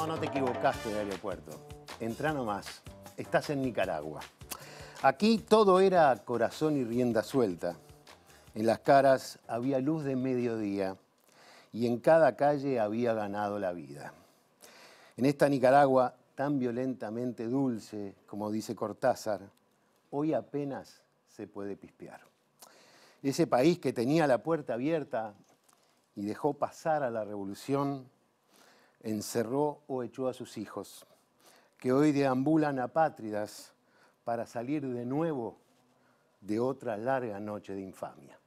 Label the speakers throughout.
Speaker 1: no, no te equivocaste de aeropuerto. Entra nomás, estás en Nicaragua. Aquí todo era corazón y rienda suelta. En las caras había luz de mediodía y en cada calle había ganado la vida. En esta Nicaragua tan violentamente dulce, como dice Cortázar, hoy apenas se puede pispear. Ese país que tenía la puerta abierta y dejó pasar a la revolución encerró o echó a sus hijos, que hoy deambulan apátridas para salir de nuevo de otra larga noche de infamia.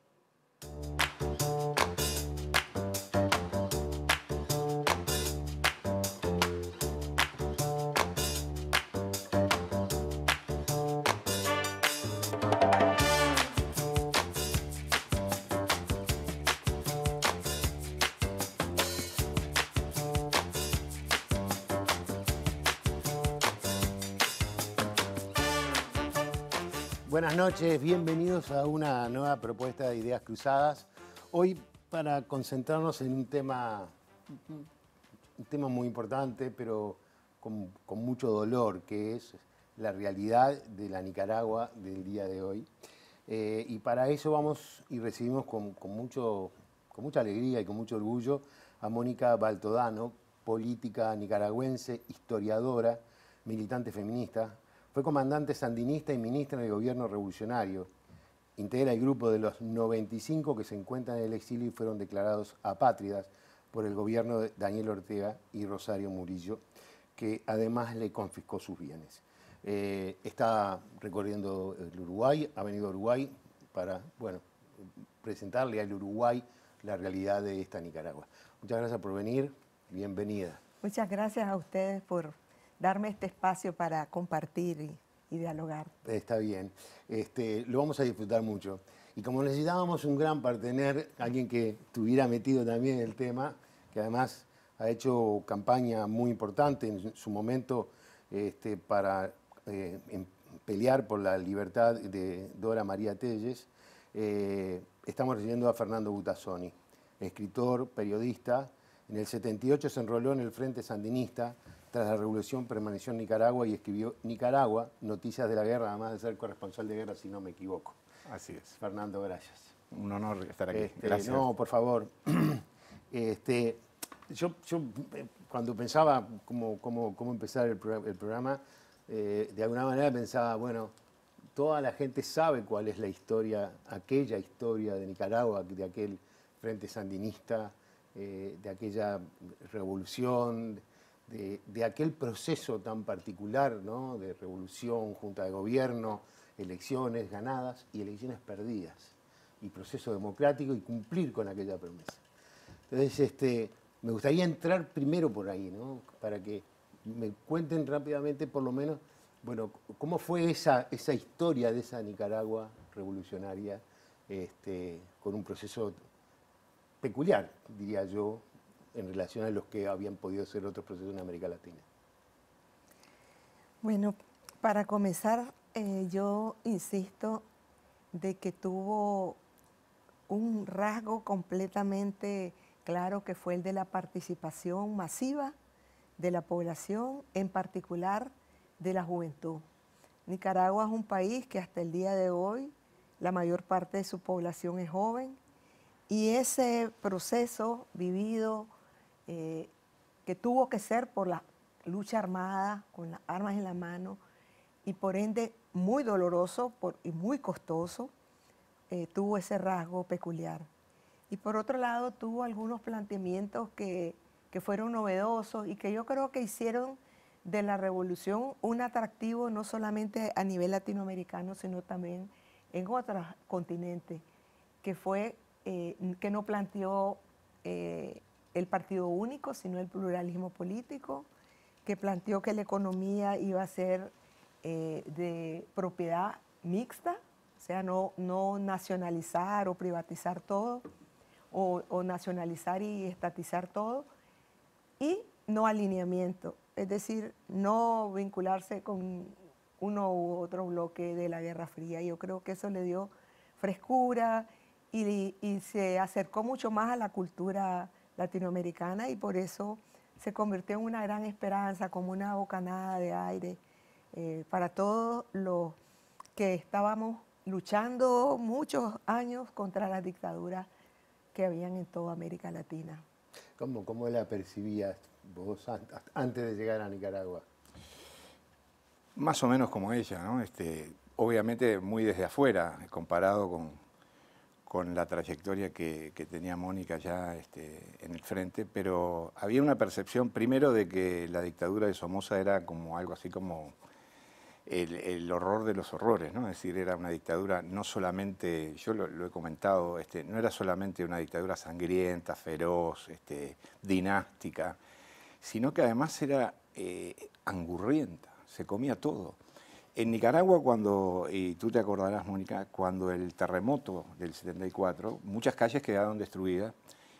Speaker 1: buenas noches, bienvenidos a una nueva propuesta de Ideas Cruzadas. Hoy para concentrarnos en un tema, un tema muy importante, pero con, mucho dolor, que es la realidad de la Nicaragua del día de hoy. Eh, y para eso vamos y recibimos con, mucho, con mucha alegría y con mucho orgullo a Mónica Baltodano, política nicaragüense, historiadora, militante feminista, fue comandante sandinista y ministro del gobierno revolucionario. Integra el grupo de los 95 que se encuentran en el exilio y fueron declarados apátridas por el gobierno de Daniel Ortega y Rosario Murillo, que además le confiscó sus bienes. Eh, está recorriendo el Uruguay, ha venido a Uruguay para, bueno, presentarle al Uruguay la realidad de esta Nicaragua. Muchas gracias por venir, bienvenida.
Speaker 2: Muchas gracias a ustedes por darme este espacio para compartir y, dialogar.
Speaker 1: Está bien, este, lo vamos a disfrutar mucho. Y como necesitábamos un gran partener, alguien que estuviera metido también en el tema, que además ha hecho campaña muy importante en su momento este, para eh, em, pelear por la libertad de Dora María Telles, eh, estamos recibiendo a Fernando Butazzoni, escritor, periodista. En el 78 se enroló en el Frente Sandinista, tras la revolución permaneció en Nicaragua y escribió Nicaragua, Noticias de la Guerra, además de ser corresponsal de guerra, si no me equivoco. Así es. Fernando, gracias.
Speaker 3: Un honor estar aquí. Este, gracias. No,
Speaker 1: por favor. Este, yo, yo, eh, cuando pensaba cómo, cómo, empezar el, programa, eh, de alguna manera pensaba, bueno, toda la gente sabe cuál es la historia, aquella historia de Nicaragua, de aquel frente sandinista, eh, de aquella revolución de, aquel proceso tan particular ¿no? de revolución, junta de gobierno, elecciones ganadas y elecciones perdidas, y proceso democrático y cumplir con aquella promesa. Entonces, este, me gustaría entrar primero por ahí, para que me cuenten rápidamente por lo menos, bueno, cómo fue esa, historia de esa Nicaragua revolucionaria este, con un proceso peculiar, diría yo, en relación a los que habían podido ser otros procesos en América Latina?
Speaker 2: Bueno, para comenzar, eh, yo insisto de que tuvo un rasgo completamente claro que fue el de la participación masiva de la población, en particular de la juventud. Nicaragua es un país que hasta el día de hoy la mayor parte de su población es joven y ese proceso vivido eh, que tuvo que ser por la lucha armada, con las armas en la mano, y por ende muy doloroso por, y muy costoso, eh, tuvo ese rasgo peculiar. Y por otro lado, tuvo algunos planteamientos que, que fueron novedosos y que yo creo que hicieron de la revolución un atractivo no solamente a nivel latinoamericano, sino también en otros continentes, que fue eh, que no planteó el partido único, sino el pluralismo político, que planteó que la economía iba a ser eh, de propiedad mixta, o sea, no, no nacionalizar o privatizar todo, o, nacionalizar y estatizar todo, y no alineamiento, es decir, no vincularse con uno u otro bloque de la Guerra Fría. Yo creo que eso le dio frescura y, y se acercó mucho más a la cultura latinoamericana y por eso se convirtió en una gran esperanza, como una bocanada de aire eh, para todos los que estábamos luchando muchos años contra las dictadura que habían en toda América Latina. ¿Cómo,
Speaker 1: cómo la percibías vos antes de llegar a Nicaragua?
Speaker 3: Más o menos como ella, ¿no? Este, obviamente muy desde afuera, comparado con, con la trayectoria que, tenía Mónica ya este, en el frente, pero había una percepción primero de que la dictadura de Somoza era como algo así como el, horror de los horrores, ¿no? Es decir, era una dictadura no solamente, yo lo, he comentado, este, no era solamente una dictadura sangrienta, feroz, este, dinástica, sino que además era eh, angurrienta, se comía todo. En Nicaragua, cuando, y tú te acordarás, Mónica, cuando el terremoto del 74, muchas calles quedaron destruidas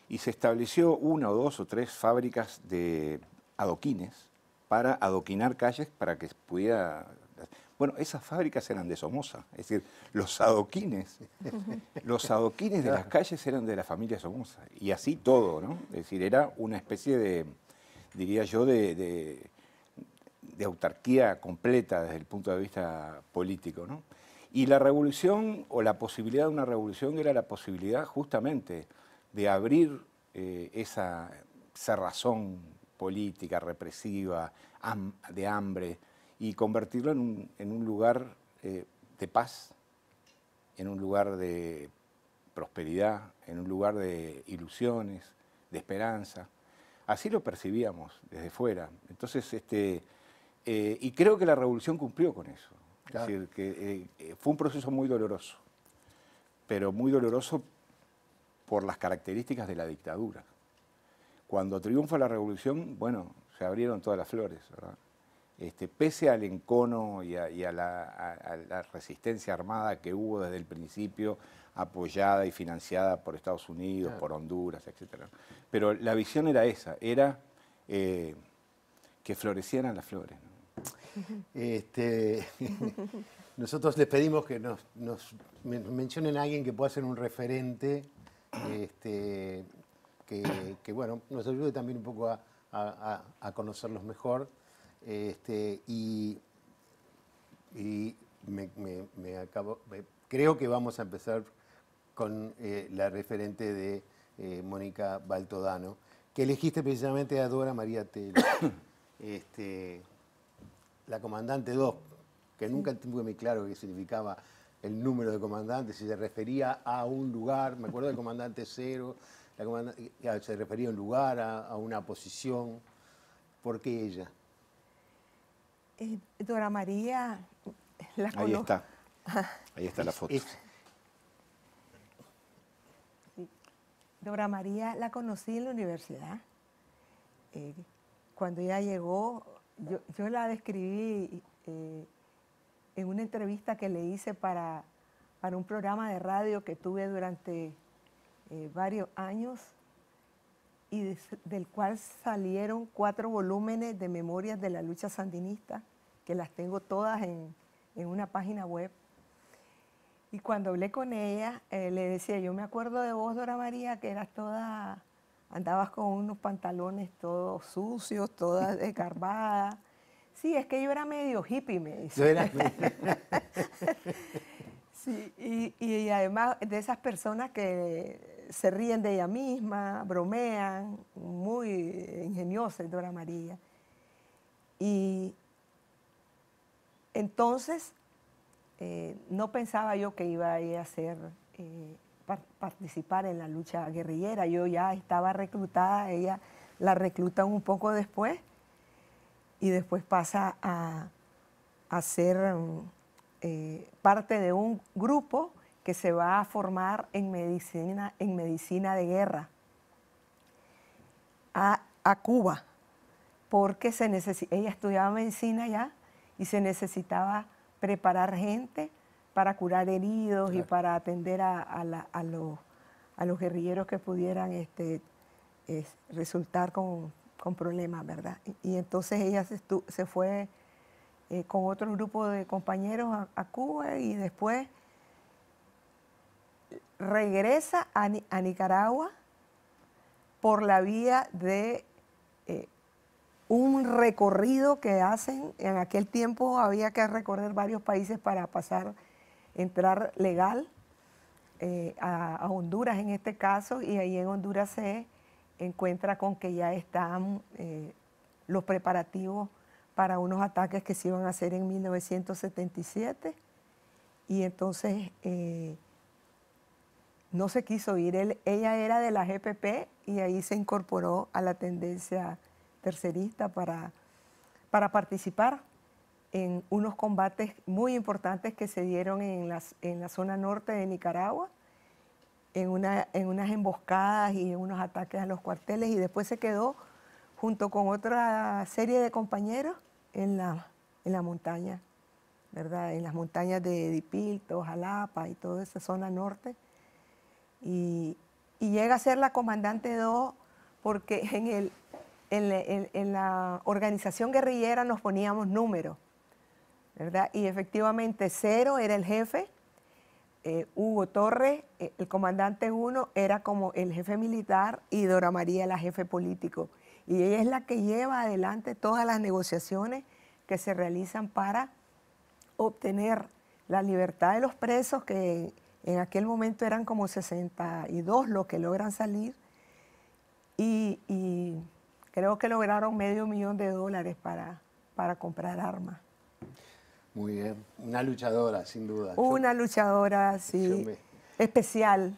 Speaker 3: y se estableció una o dos o tres fábricas de adoquines para adoquinar calles para que pudiera... Bueno, esas fábricas eran de Somoza, es decir, los adoquines, los adoquines de las calles eran de la familia Somoza, y así todo, ¿no? Es decir, era una especie de, diría yo, de, de de autarquía completa desde el punto de vista político. ¿no? Y la revolución o la posibilidad de una revolución era la posibilidad justamente de abrir eh, esa cerrazón política, represiva, de hambre, y convertirlo en un, lugar eh, de paz, en un lugar de prosperidad, en un lugar de ilusiones, de esperanza. Así lo percibíamos desde fuera. Entonces, este, eh, y creo que la revolución cumplió con eso. Es decir, que eh, eh, fue un proceso muy doloroso, pero muy doloroso por las características de la dictadura. Cuando triunfa la revolución, bueno, se abrieron todas las flores, ¿verdad? Este, pese al encono y, a, la, resistencia armada que hubo desde el principio, apoyada y financiada por Estados Unidos, por Honduras, etc. Pero la visión era esa, era que florecieran las flores.
Speaker 1: Este, nosotros les pedimos que nos, mencionen a alguien que pueda ser un referente, este, que, bueno, nos ayude también un poco a, conocerlos mejor. Este, y, me, acabo, creo que vamos a empezar con eh, la referente de eh, Mónica Baltodano, que elegiste precisamente a Dora María Telo. este, la comandante 2, que nunca tuve muy claro qué significaba el número de comandantes, si se refería a un lugar, me acuerdo del comandante cero, ah, se refería a un lugar, a, una posición. ¿Por qué ella?
Speaker 2: Eh, Dora María, la Ahí está. Ahí está la foto. Dora María la conocí en la universidad. Eh, cuando ella llegó, yo, la describí eh, en una entrevista que le hice para, un programa de radio que tuve durante eh, varios años y del cual salieron cuatro volúmenes de memorias de la lucha sandinista, que las tengo todas en, una página web. Y cuando hablé con ella, eh, le decía, yo me acuerdo de vos, Dora María, que eras toda andabas con unos pantalones todos sucios, todas desgarbadas. Sí, es que yo era medio hippie, me dice. Yo era Sí, y, además de esas personas que se ríen de ella misma, bromean, muy ingeniosa Dora María. Y entonces eh, no pensaba yo que iba a, ir a ser eh, participar en la lucha guerrillera. Yo ya estaba reclutada, ella la reclutan un poco después y después pasa a, ser eh, parte de un grupo que se va a formar en medicina, en medicina de guerra a, Cuba, porque se ella estudiaba medicina ya y se necesitaba preparar gente para curar heridos y para atender a, los, a, los, guerrilleros que pudieran este, resultar con, problemas, ¿verdad? Y, entonces ella se, fue eh, con otro grupo de compañeros a, Cuba y después regresa a, Nicaragua por la vía de eh, un recorrido que hacen, en aquel tiempo había que recorrer varios países para pasar entrar legal eh, a, Honduras en este caso y ahí en Honduras se encuentra con que ya están eh, los preparativos para unos ataques que se iban a hacer en 1977 y entonces eh, no se quiso ir. ella era de la GPP y ahí se incorporó a la tendencia tercerista para, para participar en unos combates muy importantes que se dieron en, las, en la zona norte de Nicaragua, en, una, en unas emboscadas y en unos ataques a los cuarteles, y después se quedó junto con otra serie de compañeros en la, en la montaña, ¿verdad? En las montañas de Dipilto, Jalapa y toda esa zona norte. Y, y llega a ser la comandante 2 porque en, el, en la organización guerrillera nos poníamos números y efectivamente Cero era el jefe, eh, Hugo Torres, eh, el comandante uno, era como el jefe militar y Dora María la jefe político. Y ella es la que lleva adelante todas las negociaciones que se realizan para obtener la libertad de los presos, que en aquel momento eran como 62 los que logran salir, y, creo que lograron medio millón de dólares para, para comprar armas.
Speaker 1: Muy bien. Una luchadora, sin duda. Una
Speaker 2: luchadora, sí. Especial.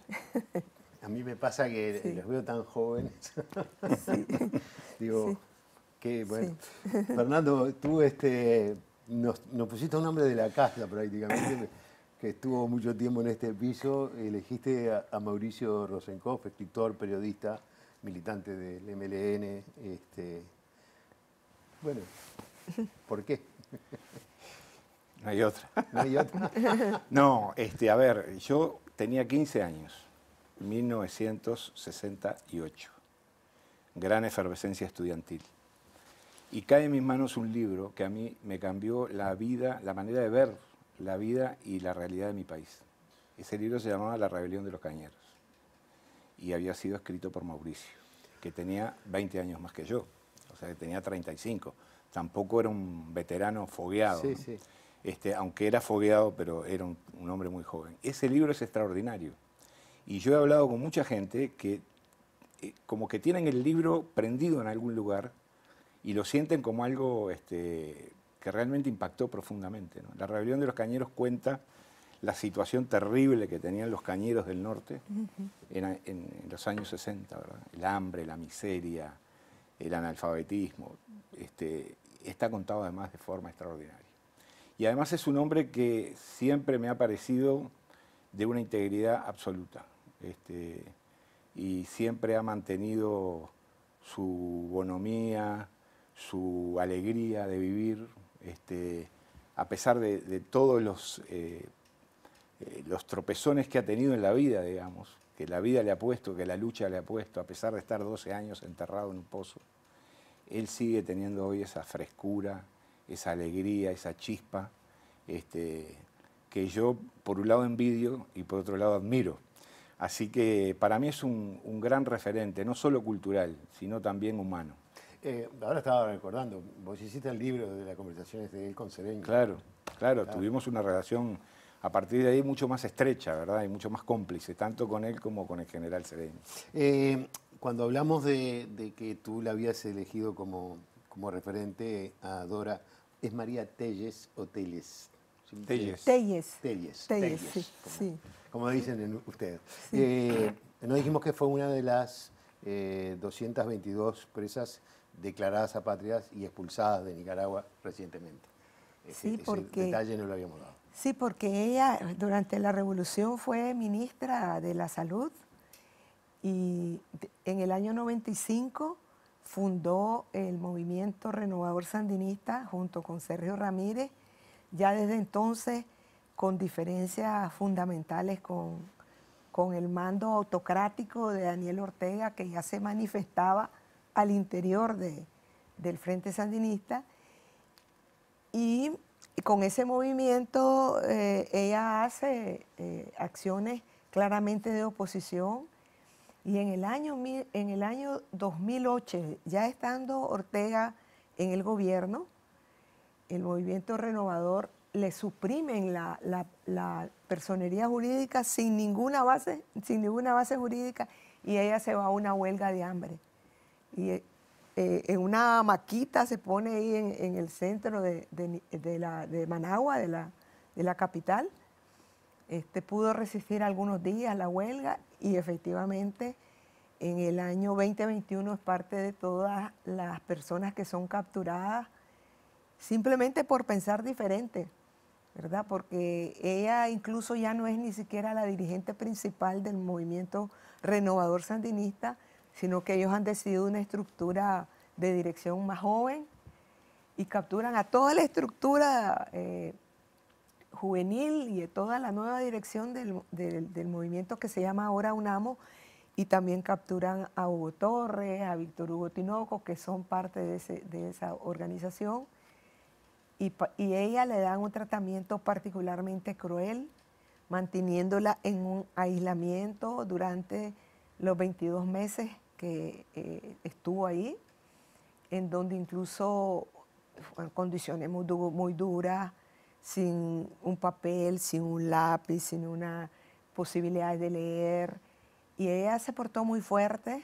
Speaker 1: A mí me pasa que los veo tan jóvenes. Digo, qué bueno. Fernando, tú este, nos, pusiste un nombre de la casa prácticamente, que estuvo mucho tiempo en este piso. Elegiste a, Mauricio Rosenkoff, escritor, periodista, militante del MLN. Este, bueno,
Speaker 3: ¿por qué? No hay otra. No hay otra. no, este, a ver, yo tenía 15 años, 1968. Gran efervescencia estudiantil. Y cae en mis manos un libro que a mí me cambió la vida, la manera de ver la vida y la realidad de mi país. Ese libro se llamaba La rebelión de los cañeros. Y había sido escrito por Mauricio, que tenía 20 años más que yo. O sea, que tenía 35. Tampoco era un veterano fogueado. Este, aunque era fogueado, pero era un, hombre muy joven. Ese libro es extraordinario. Y yo he hablado con mucha gente que eh, como que tienen el libro prendido en algún lugar y lo sienten como algo este, que realmente impactó profundamente. La rebelión de los cañeros cuenta la situación terrible que tenían los cañeros del norte en, los años 60, El hambre, la miseria, el analfabetismo. Este, está contado además de forma extraordinaria. Y además es un hombre que siempre me ha parecido de una integridad absoluta. Este, y siempre ha mantenido su bonomía, su alegría de vivir, este, a pesar de, todos los, eh, eh, los tropezones que ha tenido en la vida, digamos, que la vida le ha puesto, que la lucha le ha puesto, a pesar de estar 12 años enterrado en un pozo, él sigue teniendo hoy esa frescura, esa alegría, esa chispa, este, que yo por un lado envidio y por otro lado admiro. Así que para mí es un, gran referente, no solo cultural, sino también humano. Eh, ahora estaba recordando, vos hiciste el libro de las conversaciones de él con Sereño. Claro, claro, tuvimos una relación a partir de ahí mucho más estrecha, ¿verdad? Y mucho más cómplice, tanto con él como con el general Sereño.
Speaker 1: Eh, cuando hablamos de, que tú la habías elegido como, como referente a Dora, es María Telles o Telles. Telles. Telles. Telles. sí. Como, dicen ustedes. Eh, nos dijimos que fue una de las 222 eh, presas declaradas apátridas y expulsadas de Nicaragua recientemente. Este,
Speaker 3: sí,
Speaker 2: porque, detalle no lo habíamos dado. Sí, porque ella durante la revolución fue ministra de la Salud y en el año 95 fundó el movimiento renovador sandinista junto con Sergio Ramírez, ya desde entonces con diferencias fundamentales con, el mando autocrático de Daniel Ortega, que ya se manifestaba al interior de, del Frente Sandinista. Y con ese movimiento eh, ella hace eh, acciones claramente de oposición y en el año, en el año 2008, ya estando Ortega en el gobierno, el movimiento renovador le suprimen la, personería jurídica sin ninguna base, sin ninguna base jurídica, y ella se va a una huelga de hambre. Y eh, eh, en una maquita se pone ahí en, el centro de, de Managua, de la, de la capital. Este, pudo resistir algunos días la huelga y efectivamente en el año 2021 es parte de todas las personas que son capturadas simplemente por pensar diferente, ¿verdad? Porque ella incluso ya no es ni siquiera la dirigente principal del movimiento renovador sandinista, sino que ellos han decidido una estructura de dirección más joven y capturan a toda la estructura eh, juvenil y de toda la nueva dirección del, movimiento que se llama ahora UNAMO y también capturan a Hugo Torres, a Víctor Hugo Tinoco, que son parte de, esa organización, y, y, ella le dan un tratamiento particularmente cruel, manteniéndola en un aislamiento durante los 22 meses que eh, estuvo ahí, en donde incluso eh, en condiciones muy, muy duras, sin un papel, sin un lápiz, sin una posibilidad de leer. Y ella se portó muy fuerte.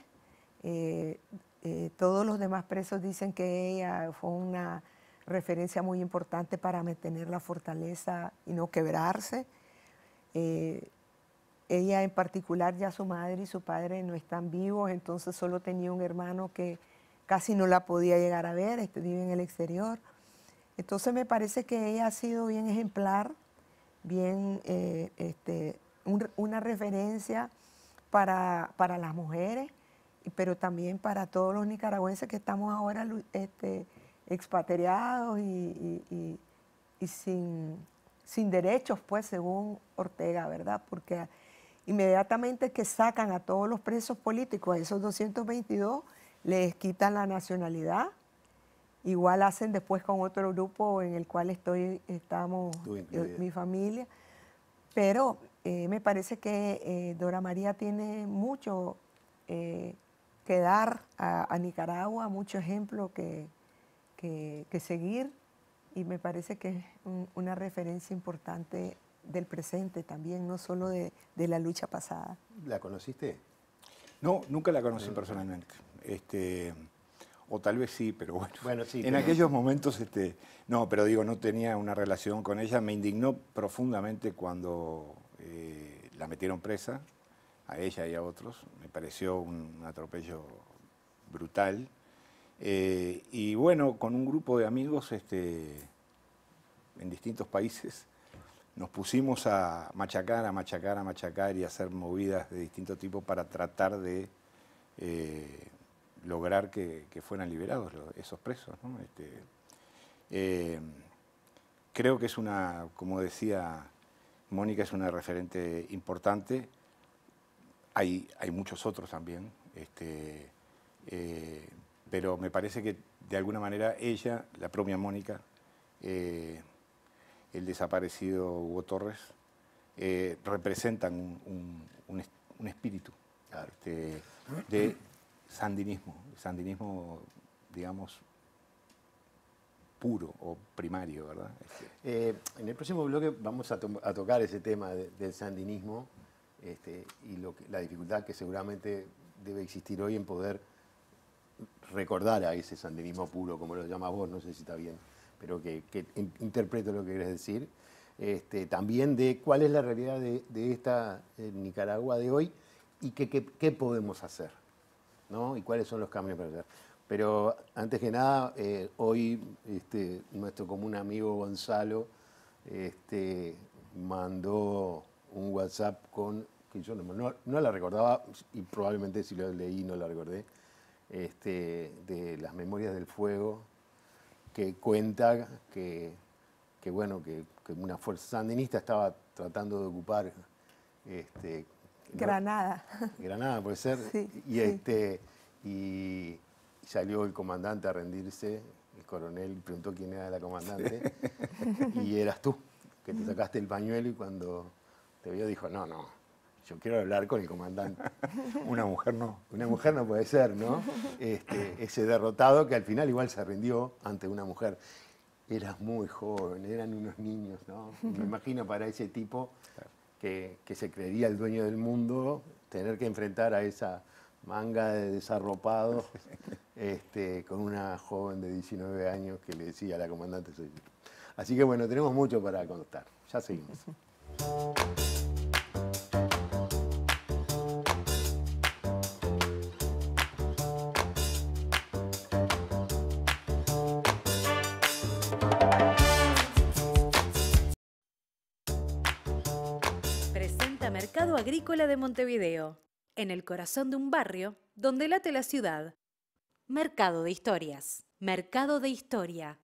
Speaker 2: Eh, eh, todos los demás presos dicen que ella fue una referencia muy importante para mantener la fortaleza y no quebrarse. Eh, ella en particular, ya su madre y su padre no están vivos, entonces solo tenía un hermano que casi no la podía llegar a ver, este, vive en el exterior. Entonces me parece que ella ha sido bien ejemplar, bien eh, este, una referencia para, las mujeres, pero también para todos los nicaragüenses que estamos ahora este, expatriados y, sin, sin, derechos, pues, según Ortega, ¿verdad? Porque inmediatamente que sacan a todos los presos políticos, a esos 222, les quitan la nacionalidad Igual hacen después con otro grupo en el cual estoy, estamos eh, mi familia. Pero eh, me parece que eh, Dora María tiene mucho que dar a, Nicaragua, mucho ejemplo que, seguir y me parece que es una referencia importante del presente también, no solo de, de, la lucha pasada.
Speaker 3: ¿La conociste? No, nunca la conocí personalmente. Este, o tal vez sí, pero bueno. bueno sí, en aquellos momentos, este, no, pero digo, no tenía una relación con ella. Me indignó profundamente cuando eh, la metieron presa, a ella y a otros. Me pareció un atropello brutal. Eh, y bueno, con un grupo de amigos este, en distintos países nos pusimos a machacar, a machacar, a machacar y a hacer movidas de distinto tipo para tratar de... Eh, lograr que, fueran liberados esos presos. Este, eh, creo que es una, como decía Mónica, es una referente importante. Hay, hay muchos otros también, este, eh, pero me parece que de alguna manera ella, la propia Mónica, eh, el desaparecido Hugo Torres, representan un, espíritu este, de sandinismo, sandinismo, digamos, puro o primario, ¿verdad? Este,
Speaker 1: eh, en el próximo bloque vamos a, tocar ese tema del sandinismo este, y la dificultad que seguramente debe existir hoy en poder recordar a ese sandinismo puro, como lo llamas vos, no sé si está bien, pero que, interpreto lo que querés decir. Este, también de cuál es la realidad de esta eh, Nicaragua de hoy y qué podemos hacer. Y cuáles son los cambios para hacer. Pero antes que nada, eh, hoy este, nuestro común amigo Gonzalo este, mandó un WhatsApp con, que yo no, la recordaba y probablemente si lo leí no la recordé, este, de las memorias del fuego, que cuenta que, que bueno, que, una fuerza sandinista estaba tratando de ocupar
Speaker 2: Granada.
Speaker 1: Granada, puede ser. y, Este, y salió el comandante a rendirse, el coronel preguntó quién era la comandante, y eras tú, que te sacaste el pañuelo y cuando te vio dijo, no, no, yo quiero hablar con el comandante. Una mujer no. Una mujer no puede ser, ¿no? Este, ese derrotado que al final igual se rindió ante una mujer. Eras muy joven, eran unos niños, ¿no? Me imagino para ese tipo que, se creería el dueño del mundo, tener que enfrentar a esa manga de desarropados este, con una joven de 19 años que le decía a la comandante soy Así que bueno, tenemos mucho para contar. Ya seguimos.
Speaker 2: Agrícola de Montevideo, en el corazón de un barrio donde late la ciudad. Mercado de Historias. Mercado de Historia.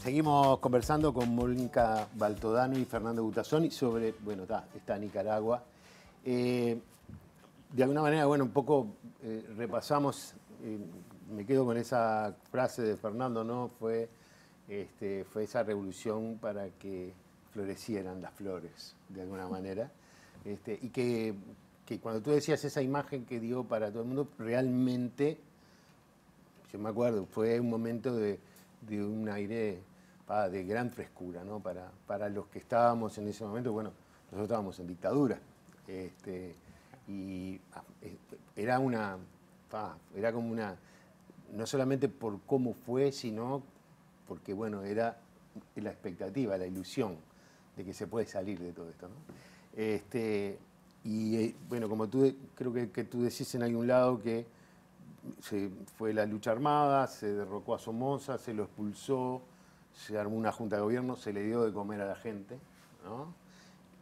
Speaker 1: Seguimos conversando con Mónica Baltodano y Fernando y sobre, bueno, está, Nicaragua. Eh, de alguna manera, bueno, un poco eh, repasamos eh, me quedo con esa frase de Fernando, ¿no? Fue, este, fue esa revolución para que florecieran las flores, de alguna manera. Este, y que, cuando tú decías esa imagen que dio para todo el mundo, realmente, yo me acuerdo, fue un momento de, un aire de gran frescura, ¿no? Para, para los que estábamos en ese momento, bueno, nosotros estábamos en dictadura. Este, y ah, era una. era como una no solamente por cómo fue, sino porque, bueno, era la expectativa, la ilusión de que se puede salir de todo esto. Este, y eh, bueno, como tú, creo que, tú decís en algún lado que se fue la lucha armada, se derrocó a Somoza, se lo expulsó, se armó una junta de gobierno, se le dio de comer a la gente,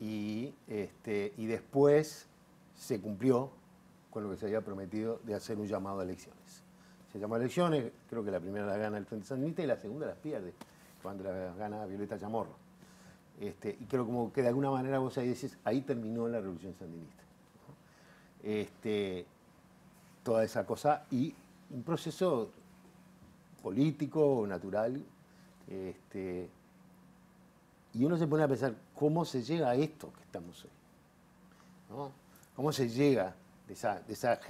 Speaker 1: este, y después se cumplió con lo que se había prometido de hacer un llamado a elecciones se llamó elecciones, creo que la primera la gana el Frente Sandinista y la segunda las pierde, cuando la gana Violeta Chamorro. Este, y creo como que de alguna manera vos ahí decís, ahí terminó la revolución sandinista. Este, toda esa cosa y un proceso político, natural. Este, y uno se pone a pensar cómo se llega a esto que estamos hoy. ¿Cómo se llega de esa, de esa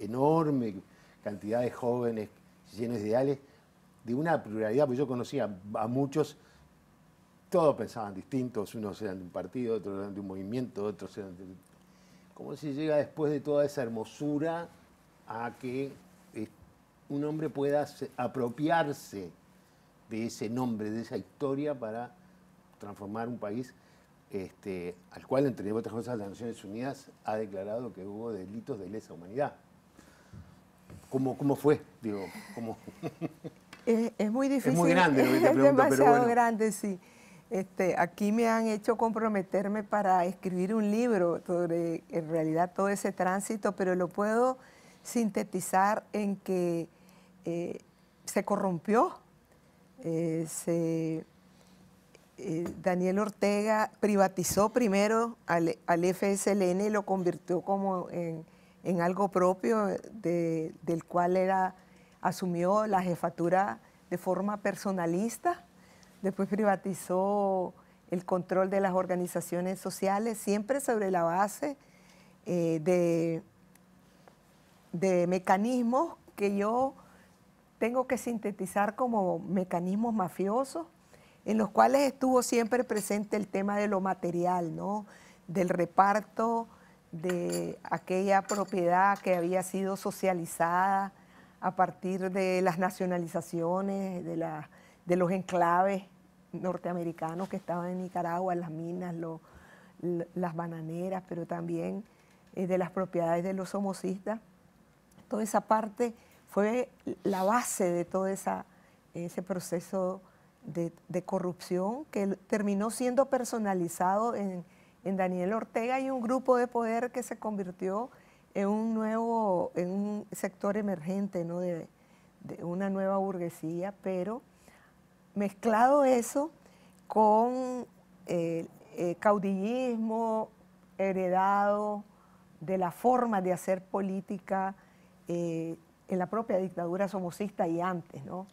Speaker 1: enorme cantidad de jóvenes llenos de ideales, de una pluralidad, porque yo conocía a muchos, todos pensaban distintos, unos eran de un partido, otros eran de un movimiento, otros eran de... ¿Cómo se llega después de toda esa hermosura a que eh, un hombre pueda apropiarse de ese nombre, de esa historia para transformar un país este, al cual, entre otras cosas, las Naciones Unidas ha declarado que hubo delitos de lesa humanidad? ¿Cómo, fue?
Speaker 2: Es, muy difícil. Es muy grande, Es demasiado grande, sí. Este, aquí me han hecho comprometerme para escribir un libro sobre en realidad todo ese tránsito, pero lo puedo sintetizar en que eh, se corrompió, eh, eh, Daniel Ortega privatizó primero al, al FSLN y lo convirtió como en en algo propio del cual era, asumió la jefatura de forma personalista, después privatizó el control de las organizaciones sociales, siempre sobre la base eh, de, de mecanismos que yo tengo que sintetizar como mecanismos mafiosos, en los cuales estuvo siempre presente el tema de lo material, ¿no? del reparto de aquella propiedad que había sido socializada a partir de las nacionalizaciones, de, la, de los enclaves norteamericanos que estaban en Nicaragua, las minas, las bananeras, pero también eh, de las propiedades de los homocistas. Toda esa parte fue la base de todo esa, ese proceso de, de corrupción que terminó siendo personalizado en en Daniel Ortega hay un grupo de poder que se convirtió en un nuevo, en un sector emergente, ¿no? de, una nueva burguesía, pero mezclado eso con el eh, eh, caudillismo heredado de la forma de hacer política eh, en la propia dictadura somocista y antes, ¿no?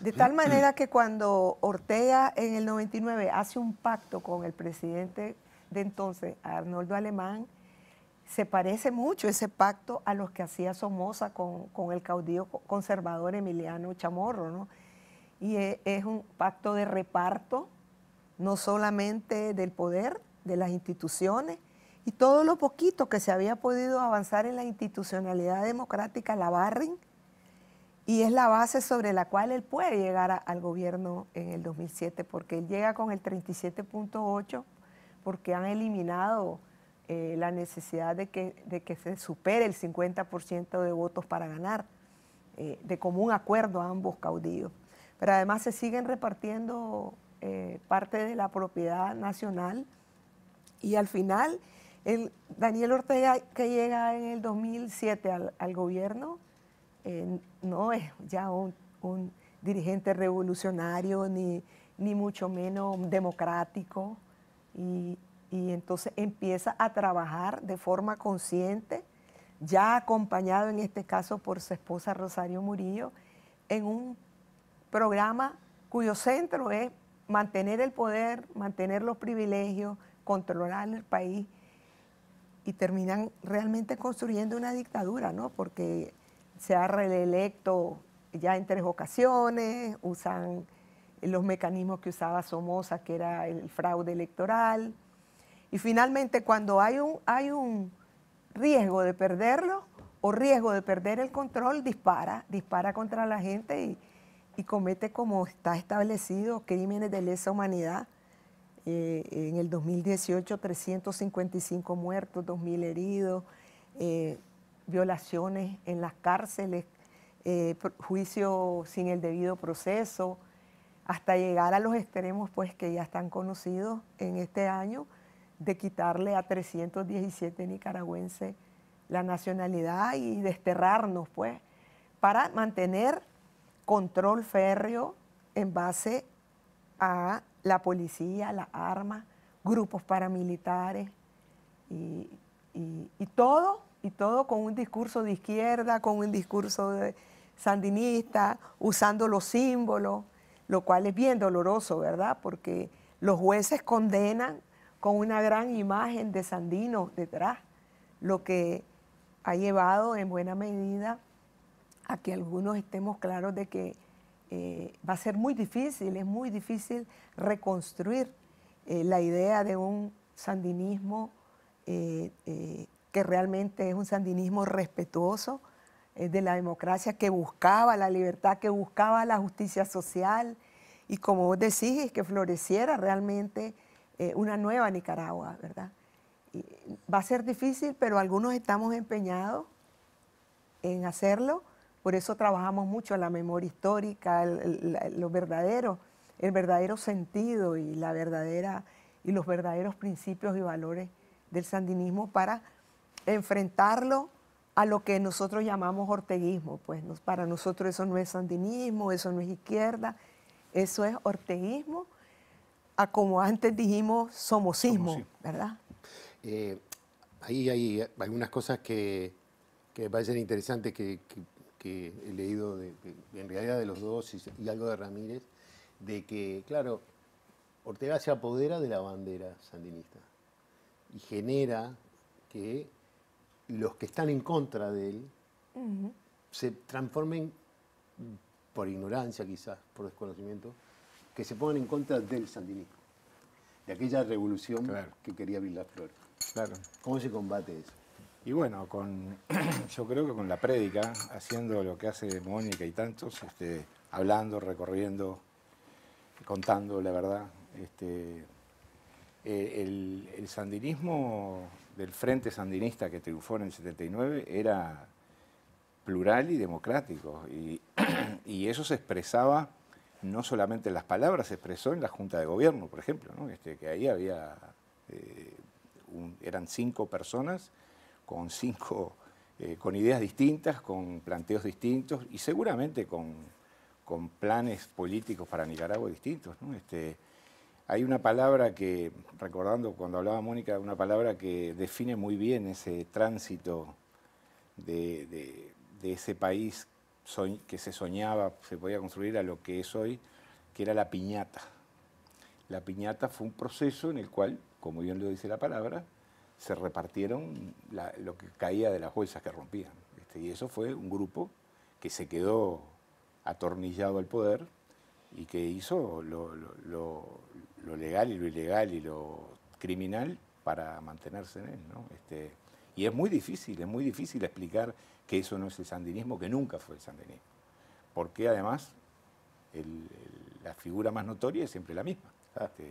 Speaker 2: De tal manera que cuando Ortega en el 99 hace un pacto con el presidente de entonces a Arnoldo Alemán se parece mucho ese pacto a los que hacía Somoza con, el caudillo conservador Emiliano Chamorro, ¿no? Y e, es un pacto de reparto, no solamente del poder, de las instituciones, y todo lo poquito que se había podido avanzar en la institucionalidad democrática la barren, y es la base sobre la cual él puede llegar al gobierno en el 2007, porque él llega con el 37.8 porque han eliminado eh, la necesidad de que, se supere el 50% de votos para ganar, eh, de común acuerdo ambos caudillos. Pero además se siguen repartiendo eh, parte de la propiedad nacional y al final el Daniel Ortega que llega en el 2007 al, gobierno no es ya un, un dirigente revolucionario ni, ni mucho menos democrático y, entonces empieza a trabajar de forma consciente, ya acompañado en este caso por su esposa Rosario Murillo, en un programa cuyo centro es mantener el poder, mantener los privilegios, controlar el país y terminan realmente construyendo una dictadura, ¿no? Porque se ha reelecto ya en tres ocasiones, usan los mecanismos que usaba Somoza, que era el fraude electoral. Y finalmente, cuando hay un, hay un riesgo de perderlo o riesgo de perder el control, dispara, dispara contra la gente y, comete, como está establecido, crímenes de lesa humanidad. Eh, en el 2018, 355 muertos, 2.000 heridos, eh, violaciones en las cárceles, eh, juicio sin el debido proceso hasta llegar a los extremos pues que ya están conocidos en este año de quitarle a 317 nicaragüenses la nacionalidad y desterrarnos pues para mantener control férreo en base a la policía, las armas, grupos paramilitares y, y, todo, y todo con un discurso de izquierda, con un discurso sandinista, usando los símbolos, lo cual es bien doloroso, ¿verdad? Porque los jueces condenan con una gran imagen de Sandino detrás, lo que ha llevado en buena medida a que algunos estemos claros de que eh, va a ser muy difícil, es muy difícil reconstruir eh, la idea de un sandinismo eh, que realmente es un sandinismo respetuoso, eh, de la democracia que buscaba la libertad, que buscaba la justicia social y como vos decís, que floreciera realmente eh, una nueva Nicaragua, ¿verdad? va a ser difícil, pero algunos estamos empeñados en hacerlo, por eso trabajamos mucho la memoria histórica, el, verdadero, el verdadero sentido y, la verdadera, y los verdaderos principios y valores del sandinismo para enfrentarlo a lo que nosotros llamamos orteguismo. Pues para nosotros eso no es sandinismo, eso no es izquierda, eso es orteguismo, a como antes dijimos, somosismo, ¿verdad?
Speaker 1: Eh, ahí hay algunas cosas que, que me parecen interesantes que, he leído en realidad de los dos y algo de Ramírez, de que, claro, Ortega se apodera de la bandera sandinista y genera que los que están en contra de él se transformen, por ignorancia quizás, por desconocimiento, que se pongan en contra del sandinismo, de aquella revolución que quería las Flor.
Speaker 3: Claro. ¿Cómo se combate eso? Y bueno, con, yo creo que con la prédica, haciendo lo que hace Mónica y tantos, este, hablando, recorriendo, contando la verdad, este, eh, el, sandinismo del Frente Sandinista que triunfó en el 79 era plural y democrático. Y, eso se expresaba no solamente en las palabras, se expresó en la Junta de Gobierno, por ejemplo, ¿no? este, que ahí había, eh, eran cinco personas con cinco, eh, con ideas distintas, con planteos distintos y seguramente con, planes políticos para Nicaragua distintos. ¿no? Este, hay una palabra que, recordando cuando hablaba Mónica, una palabra que define muy bien ese tránsito de, ese país que se soñaba, se podía construir a lo que es hoy, que era la piñata. La piñata fue un proceso en el cual, como bien lo dice la palabra, se repartieron lo que caía de las bolsas que rompían. Este, y eso fue un grupo que se quedó atornillado al poder y que hizo lo, lo legal y lo ilegal y lo criminal para mantenerse en él. ¿no? Este, y es muy difícil, es muy difícil explicar que eso no es el sandinismo, que nunca fue el sandinismo. Porque además la figura más notoria es siempre la misma. Este,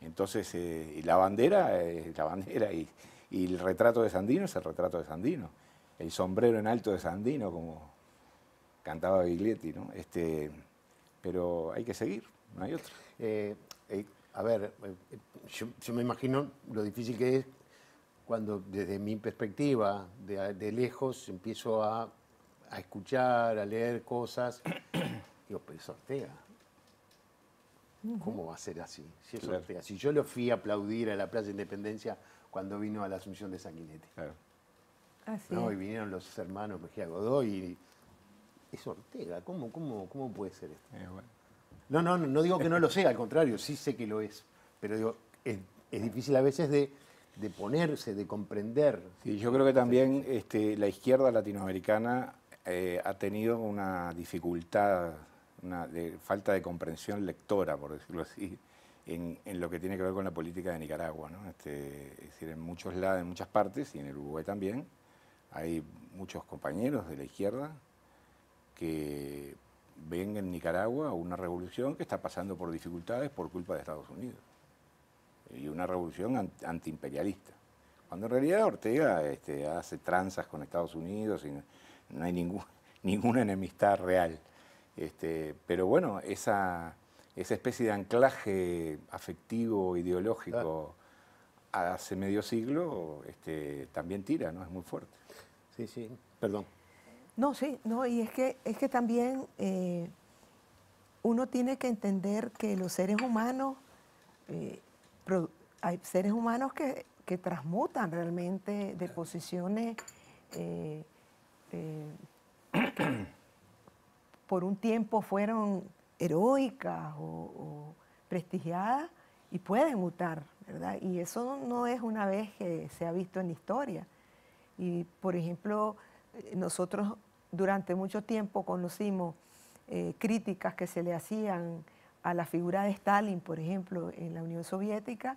Speaker 3: entonces, eh, la bandera es eh, la bandera y, el retrato de Sandino es el retrato de Sandino. El sombrero en alto de Sandino, como cantaba Biglietti, ¿no? Este, pero hay que seguir, no hay otro. Eh, eh, a ver, eh,
Speaker 1: yo, me imagino lo difícil que es cuando desde mi perspectiva, de, lejos, empiezo a, escuchar, a leer cosas. Digo, pero es Ortega. ¿Cómo va a ser así? Si Si yo lo fui a aplaudir a la Plaza Independencia cuando vino a la Asunción de Sanguinetti.
Speaker 3: Claro.
Speaker 2: y
Speaker 1: vinieron los hermanos Mejía Godoy es Ortega, ¿cómo, cómo, puede ser esto? Eh, no, no, no, digo que no lo sea, al contrario, sí sé que lo es. Pero digo, es, difícil a veces de, ponerse, de comprender.
Speaker 3: Sí, yo creo que también este, la izquierda latinoamericana eh, ha tenido una dificultad, una falta de comprensión lectora, por decirlo así, en, lo que tiene que ver con la política de Nicaragua. Este, es decir, en muchos lados, en muchas partes, y en el Uruguay también, hay muchos compañeros de la izquierda que ven en Nicaragua una revolución que está pasando por dificultades por culpa de Estados Unidos y una revolución antiimperialista. Cuando en realidad Ortega este, hace tranzas con Estados Unidos y no, hay ninguna enemistad real. Este, pero bueno, esa, esa especie de anclaje afectivo, ideológico, hace medio siglo, este, también tira, ¿no? Es muy fuerte. Sí, sí, perdón.
Speaker 2: No, sí, no, y es que, es que también eh, uno tiene que entender que los seres humanos, eh, hay seres humanos que, transmutan realmente de posiciones eh, por un tiempo fueron heroicas o, o prestigiadas y pueden mutar, ¿verdad? Y eso no es una vez que se ha visto en la historia. Y, por ejemplo, eh, nosotros durante mucho tiempo conocimos eh, críticas que se le hacían a la figura de Stalin, por ejemplo, en la Unión Soviética,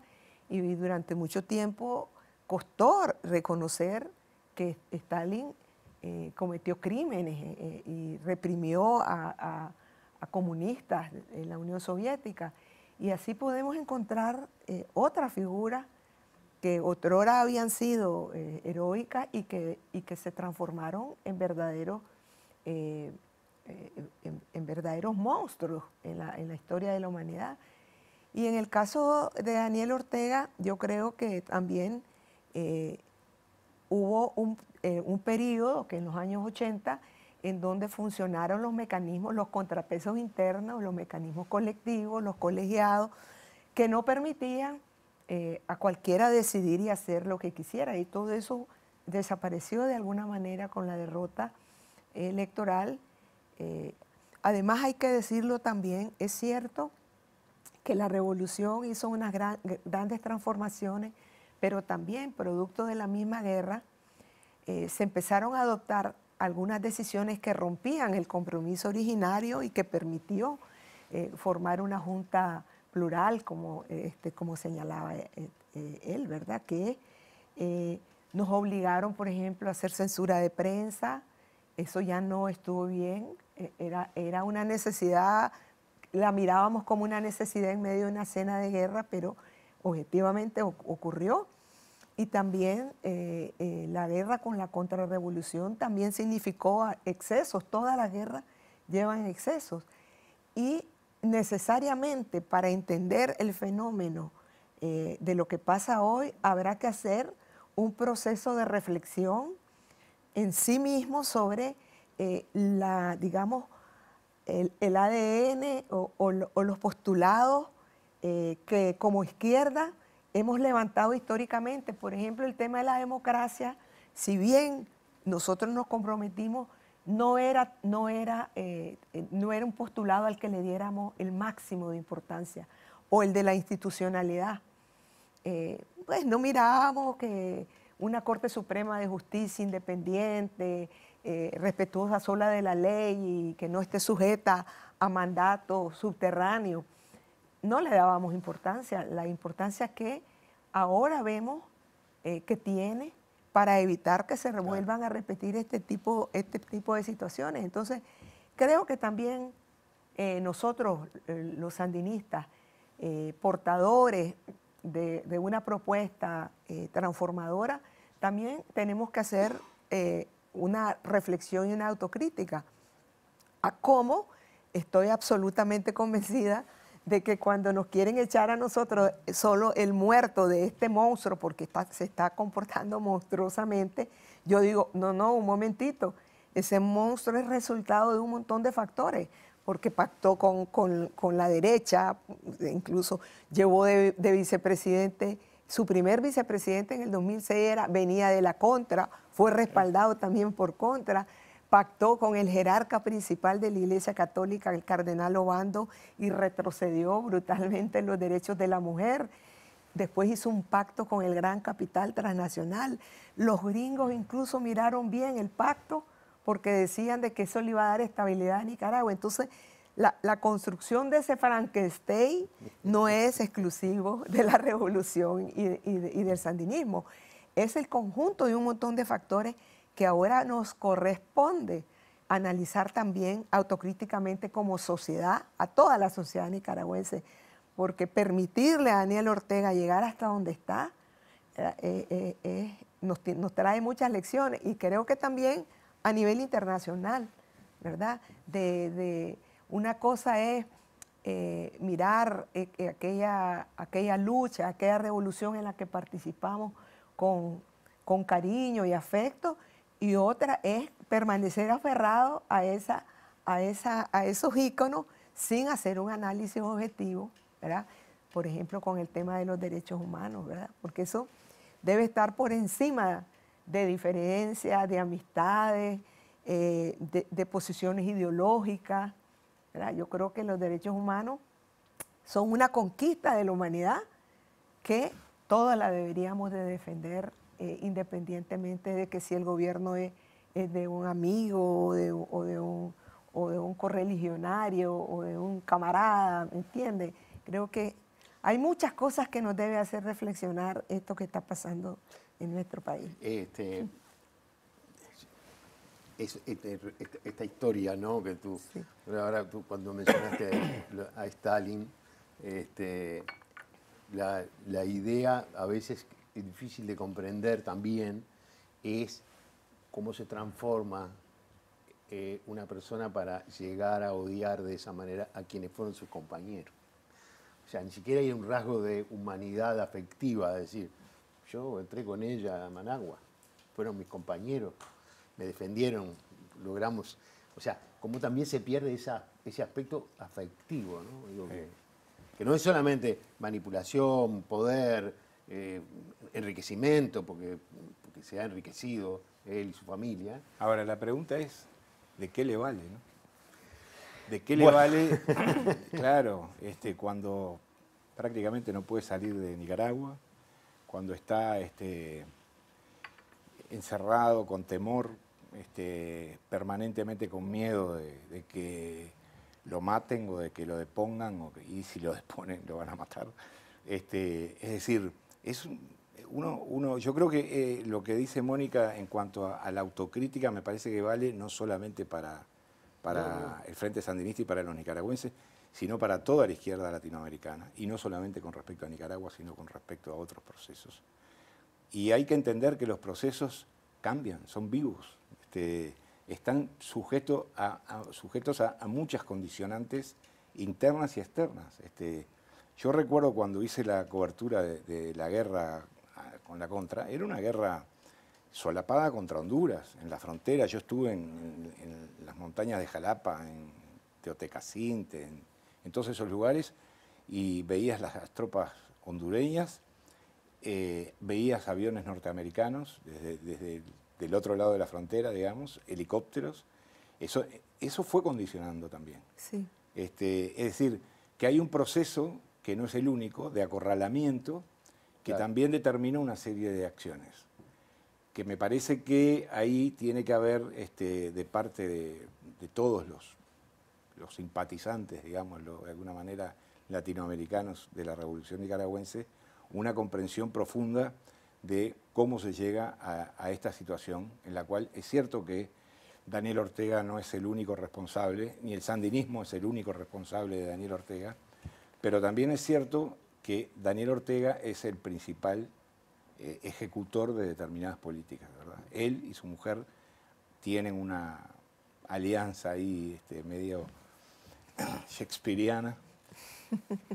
Speaker 2: y durante mucho tiempo costó reconocer que Stalin eh, cometió crímenes y reprimió a, a, comunistas en la Unión Soviética. Y así podemos encontrar otras figuras que otrora habían sido eh, heroicas y que, que se transformaron en verdaderos, eh, eh, en, verdaderos monstruos en la, historia de la humanidad. Y en el caso de Daniel Ortega, yo creo que también hubo un, un, periodo que en los años 80 en donde funcionaron los mecanismos, los contrapesos internos, los mecanismos colectivos, los colegiados, que no permitían eh, a cualquiera decidir y hacer lo que quisiera. Y todo eso desapareció de alguna manera con la derrota electoral. Eh, además hay que decirlo también, es cierto que la revolución hizo unas grandes transformaciones, pero también producto de la misma guerra, eh, se empezaron a adoptar algunas decisiones que rompían el compromiso originario y que permitió formar una junta plural, como, este, como señalaba eh, eh, él, ¿verdad? Que eh, nos obligaron, por ejemplo, a hacer censura de prensa, eso ya no estuvo bien, e, era, era una necesidad, la mirábamos como una necesidad en medio de una cena de guerra, pero objetivamente ocurrió. Y también la guerra con la contrarrevolución también significó excesos, todas las guerras llevan excesos. Y necesariamente para entender el fenómeno eh, de lo que pasa hoy, habrá que hacer un proceso de reflexión en sí mismo sobre eh, la, digamos, el, ADN o, los postulados eh, que como izquierda hemos levantado históricamente. Por ejemplo, el tema de la democracia, si bien nosotros nos comprometimos no era, no, era, eh, eh, no era un postulado al que le diéramos el máximo de importancia o el de la institucionalidad. Eh, pues no mirábamos que una Corte Suprema de Justicia independiente, respetuosa sola de la ley y que no esté sujeta a mandato subterráneo, no le dábamos importancia, la importancia que ahora vemos que tiene para evitar que se revuelvan a repetir este tipo, este tipo de situaciones. Entonces, creo que también eh, nosotros, eh, los sandinistas, eh, portadores de, de, una propuesta transformadora, también tenemos que hacer una reflexión y una autocrítica a cómo estoy absolutamente convencida de que cuando nos quieren echar a nosotros eh, solo el muerto de este monstruo, porque se está comportando monstruosamente, yo digo, no, no, un momentito, ese monstruo es resultado de un montón de factores, porque pactó con, la derecha, incluso llevó de, de, vicepresidente, su primer vicepresidente en el 2006 era, venía de la contra, fue respaldado también por contra pactó con el jerarca principal de la Iglesia Católica, el cardenal Obando, y retrocedió brutalmente los derechos de la mujer. Después hizo un pacto con el gran capital transnacional. Los gringos incluso miraron bien el pacto porque decían de que eso le iba a dar estabilidad a Nicaragua. Entonces, la, construcción de ese Frankenstein no es exclusivo de la revolución y, y del sandinismo. Es el conjunto de un montón de factores que ahora nos corresponde analizar también autocríticamente como sociedad, a toda la sociedad nicaragüense, porque permitirle a Daniel Ortega llegar hasta donde está eh, eh, eh, nos, trae muchas lecciones y creo que también a nivel internacional, ¿verdad? una cosa es mirar aquella, aquella lucha, aquella revolución en la que participamos con cariño y afecto, y otra es permanecer aferrado a, esa, a, esa, a esos íconos sin hacer un análisis objetivo, ¿verdad? Por ejemplo, con el tema de los derechos humanos, ¿verdad? Porque eso debe estar por encima de diferencias, de amistades, eh, de, posiciones ideológicas. ¿verdad? Yo creo que los derechos humanos son una conquista de la humanidad que todas la deberíamos de defender eh, independientemente de que si el gobierno es, de un amigo o de, un, correligionario o de un camarada, ¿me entiendes? Creo que hay muchas cosas que nos debe hacer reflexionar esto que está pasando en nuestro país.
Speaker 1: Este, este esta historia, ¿no? Que tú, ahora tú cuando mencionaste a, Stalin, este, la, idea a veces difícil de comprender también es cómo se transforma eh, una persona para llegar a odiar de esa manera a quienes fueron sus compañeros. O sea, ni siquiera hay un rasgo de humanidad afectiva, es decir, yo entré con ella a Managua, fueron mis compañeros, me defendieron, logramos, o sea, como también se pierde esa, ese aspecto afectivo, ¿no? que, no es solamente manipulación, poder, eh, enriquecimiento, porque, se ha enriquecido él y su familia.
Speaker 3: Ahora, la pregunta es, ¿de qué le vale? ¿De qué le vale, claro, este, cuando prácticamente no puede salir de Nicaragua, cuando está este, encerrado con temor, este, permanentemente con miedo de, que lo maten o de que lo depongan, o, y si lo deponen lo van a matar. Este, es decir, es un, uno, yo creo que eh, lo que dice Mónica en cuanto a, la autocrítica me parece que vale no solamente para, para el Frente Sandinista y para los nicaragüenses, sino para toda la izquierda latinoamericana, y no solamente con respecto a Nicaragua, sino con respecto a otros procesos. Y hay que entender que los procesos cambian, son vivos, este, están a, sujetos a, muchas condicionantes internas y externas. Este, yo recuerdo cuando hice la cobertura de la guerra con la contra, era una guerra solapada contra Honduras, en la frontera. Yo estuve en, las montañas de Jalapa, en Teotecacinte, en, todos esos lugares, y veías las, tropas hondureñas, eh, veías aviones norteamericanos desde, desde otro lado de la frontera, digamos, helicópteros. Eso, eso fue condicionando también. Sí. Este, es decir, que hay un proceso que no es el único, de acorralamiento, que también determina una serie de acciones. Que me parece que ahí tiene que haber este, de parte de, todos los, los simpatizantes, digámoslo de alguna manera, latinoamericanos de la revolución nicaragüense, una comprensión profunda de cómo se llega a, a, esta situación, en la cual es cierto que Daniel Ortega no es el único responsable, ni el sandinismo es el único responsable de Daniel Ortega, pero también es cierto que Daniel Ortega es el principal eh, ejecutor de determinadas políticas, ¿verdad? Él y su mujer tienen una alianza ahí este, medio shakespeariana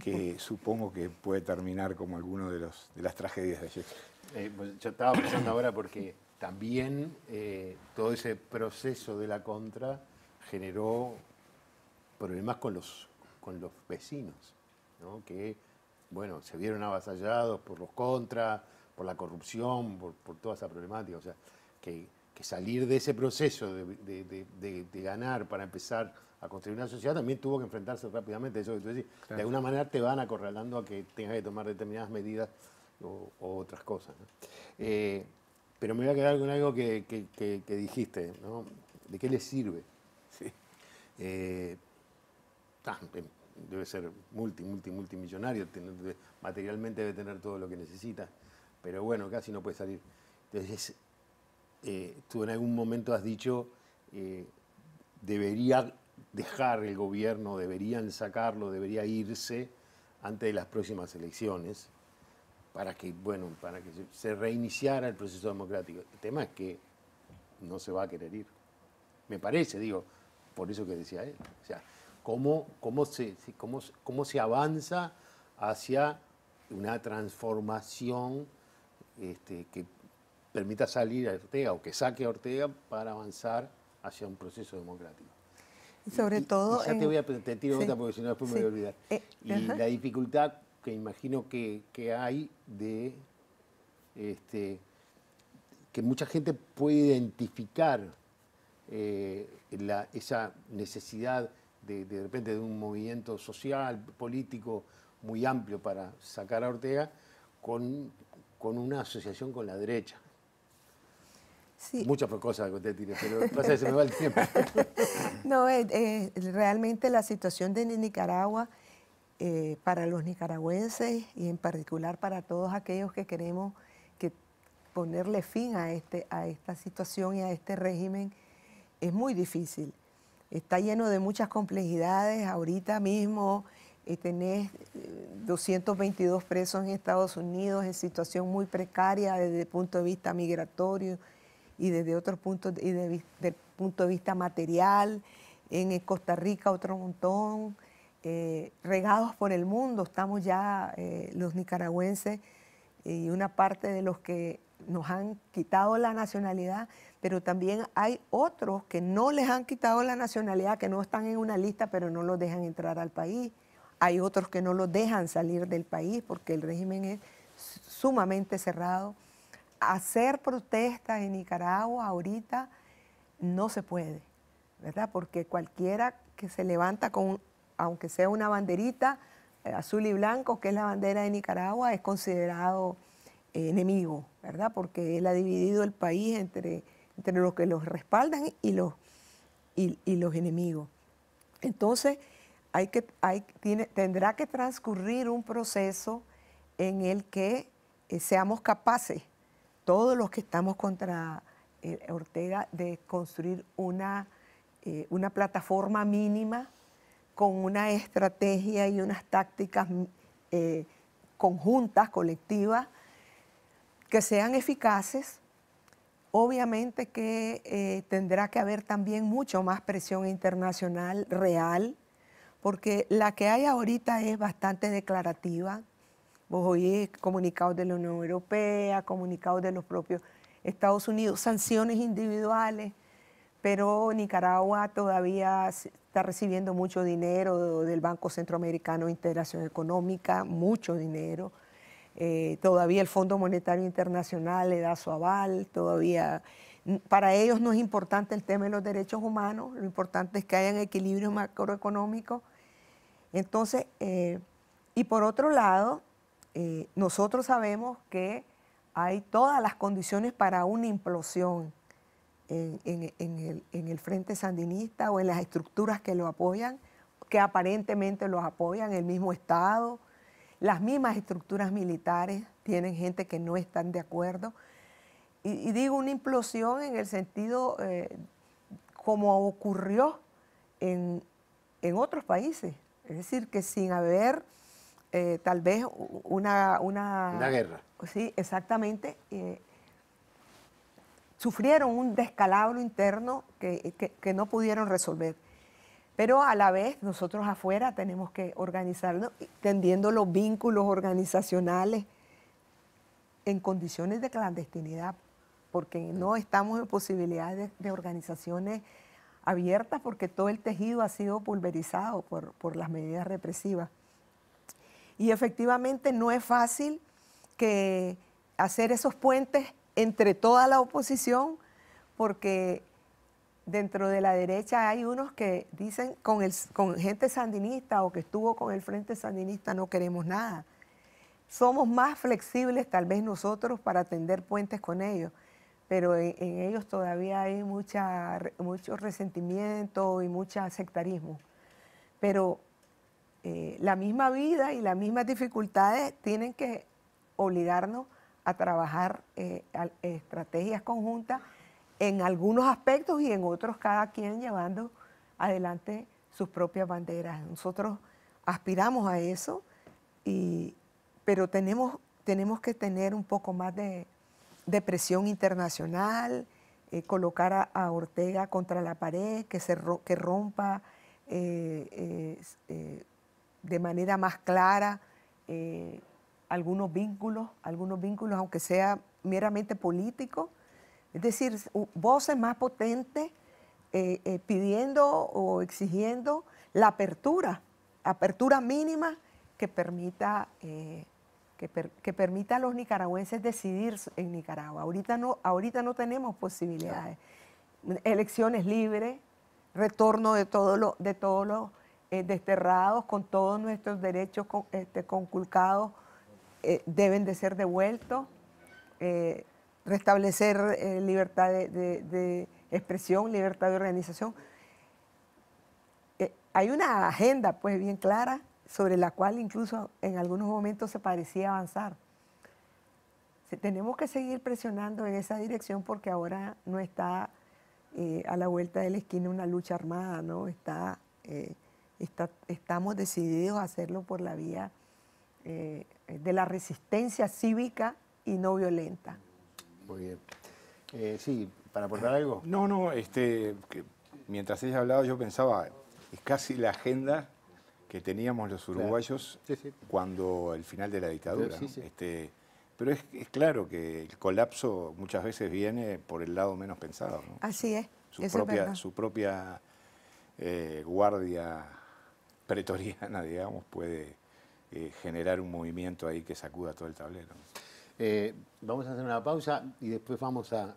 Speaker 3: que supongo que puede terminar como alguno de, los, de las tragedias de Shakespeare.
Speaker 1: Eh, pues, yo estaba pensando ahora porque
Speaker 3: también eh,
Speaker 1: todo ese proceso de la contra generó problemas con los, con los vecinos, ¿no? que bueno, se vieron avasallados por los contras, por la corrupción, por, toda esa problemática. O sea, que, salir de ese proceso de, ganar para empezar a construir una sociedad también tuvo que enfrentarse rápidamente eso tú decís. De alguna manera te van acorralando a que tengas que tomar determinadas medidas o, otras cosas. Eh, pero me voy a quedar con algo que, dijiste, ¿no? ¿De qué le sirve? Sí. Eh, ah, em, debe ser multi, multi, multimillonario, materialmente debe tener todo lo que necesita, pero bueno, casi no puede salir. Entonces, eh, tú en algún momento has dicho, eh, debería dejar el gobierno, deberían sacarlo, debería irse antes de las próximas elecciones para que, bueno, para que se reiniciara el proceso democrático. El tema es que no se va a querer ir. Me parece, digo, por eso que decía él. O sea, cómo, se, cómo, se avanza hacia una transformación este, que permita salir a Ortega o que saque a Ortega para avanzar hacia un proceso democrático.
Speaker 2: Sobre todo... ya te voy a te otra porque si no después me voy a olvidar. Eh, y la
Speaker 1: dificultad que imagino que, hay de... Este, que mucha gente puede identificar eh, esa necesidad de, repente de un movimiento social, político muy amplio para sacar a Ortega, con, una asociación con la derecha. Muchas cosas que usted tiene, pero pasa se me va el tiempo.
Speaker 2: no, eh, eh, realmente la situación de Nicaragua eh, para los nicaragüenses y en particular para todos aquellos que queremos que ponerle fin a, este, a esta situación y a este régimen es muy difícil está lleno de muchas complejidades. Ahorita mismo eh, tenés 222 eh, presos en Estados Unidos en situación muy precaria desde el punto de vista migratorio y desde otros puntos y el punto de vista material. En Costa Rica otro montón. Eh, regados por el mundo, estamos ya los nicaragüenses y una parte de los que nos han quitado la nacionalidad pero también hay otros que no les han quitado la nacionalidad, que no están en una lista, pero no los dejan entrar al país. Hay otros que no los dejan salir del país porque el régimen es sumamente cerrado. Hacer protestas en Nicaragua ahorita no se puede, ¿verdad? Porque cualquiera que se levanta con, aunque sea una banderita eh, azul y blanco, que es la bandera de Nicaragua, es considerado eh, enemigo, ¿verdad? Porque él ha dividido el país entre entre los que los respaldan y los, y, los enemigos. Entonces, hay que, tendrá que transcurrir un proceso en el que eh, seamos capaces, todos los que estamos contra eh, Ortega, de construir eh, una plataforma mínima con una estrategia y unas tácticas conjuntas, colectivas, que sean eficaces Obviamente que eh, tendrá que haber también mucho más presión internacional real, porque la que hay ahorita es bastante declarativa. Vos oís comunicados de la Unión Europea, comunicados de los propios Estados Unidos, sanciones individuales, pero Nicaragua todavía está recibiendo mucho dinero del Banco Centroamericano de Integración Económica, mucho dinero eh, todavía el Fondo Monetario Internacional le da su aval, todavía mm, para ellos no es importante el tema de los derechos humanos, lo importante es que hayan equilibrio macroeconómico. Entonces, eh, y por otro lado, eh, nosotros sabemos que hay todas las condiciones para una implosión en, el, en el Frente Sandinista o en las estructuras que lo apoyan, que aparentemente los apoyan, el mismo Estado, las mismas estructuras militares tienen gente que no están de acuerdo. Y, digo una implosión en el sentido eh, como ocurrió en, otros países. Es decir, que sin haber eh, tal vez una, una... guerra. Sí, exactamente. Eh, sufrieron un descalabro interno que no pudieron resolver. Pero a la vez nosotros afuera tenemos que organizarnos, tendiendo los vínculos organizacionales en condiciones de clandestinidad, porque no estamos en posibilidades de, organizaciones abiertas, porque todo el tejido ha sido pulverizado por, por las medidas represivas. Y efectivamente no es fácil que hacer esos puentes entre toda la oposición, porque dentro de la derecha hay unos que dicen con, gente sandinista o que estuvo con el Frente Sandinista no queremos nada. Somos más flexibles tal vez nosotros para tender puentes con ellos, pero en, ellos todavía hay mucho resentimiento y mucho sectarismo. Pero eh, la misma vida y las mismas dificultades tienen que obligarnos a trabajar eh, estrategias conjuntas en algunos aspectos y en otros cada quien llevando adelante sus propias banderas. Nosotros aspiramos a eso, pero tenemos, tenemos que tener un poco más de, presión internacional, eh, colocar a, Ortega contra la pared, que, se que rompa eh, eh, de manera más clara algunos vínculos, algunos vínculos, aunque sea meramente político, es decir, voces más potentes eh, eh, pidiendo o exigiendo la apertura, apertura mínima que permita, eh, que, permita a los nicaragüenses decidir en Nicaragua. Ahorita no, ahorita no tenemos posibilidades. Elecciones libres, retorno de todos los de desterrados con todos nuestros derechos este, conculcados deben de ser devueltos restablecer eh, libertad de, expresión, libertad de organización. Eh, hay una agenda pues bien clara sobre la cual incluso en algunos momentos se parecía avanzar. tenemos que seguir presionando en esa dirección porque ahora no está eh, a la vuelta de la esquina una lucha armada, ¿no? estamos decididos a hacerlo por la vía de la resistencia cívica y no violenta.
Speaker 3: Muy bien. Eh, sí, ¿para aportar algo? No, no, este, mientras ella hablaba yo pensaba, es casi la agenda que teníamos los uruguayos cuando el final de la dictadura. Este, pero es, claro que el colapso muchas veces viene por el lado menos pensado.
Speaker 2: Así es. Su propia, su
Speaker 3: propia eh, guardia pretoriana, digamos, puede eh, generar un movimiento ahí que sacuda todo el tablero. Eh,
Speaker 1: vamos a hacer una pausa y después vamos a,